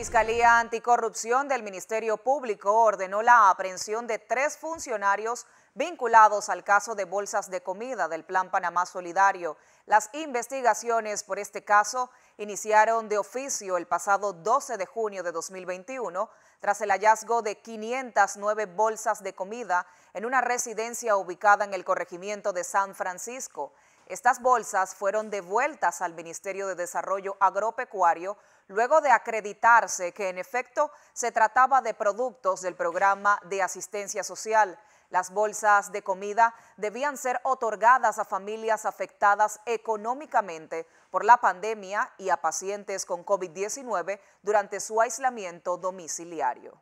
Fiscalía Anticorrupción del Ministerio Público ordenó la aprehensión de tres funcionarios vinculados al caso de bolsas de comida del Plan Panamá Solidario. Las investigaciones por este caso iniciaron de oficio el pasado 12 de junio de 2021 tras el hallazgo de 509 bolsas de comida en una residencia ubicada en el corregimiento de San Francisco. Estas bolsas fueron devueltas al Ministerio de Desarrollo Agropecuario luego de acreditarse que en efecto se trataba de productos del programa de asistencia social. Las bolsas de comida debían ser otorgadas a familias afectadas económicamente por la pandemia y a pacientes con COVID-19 durante su aislamiento domiciliario.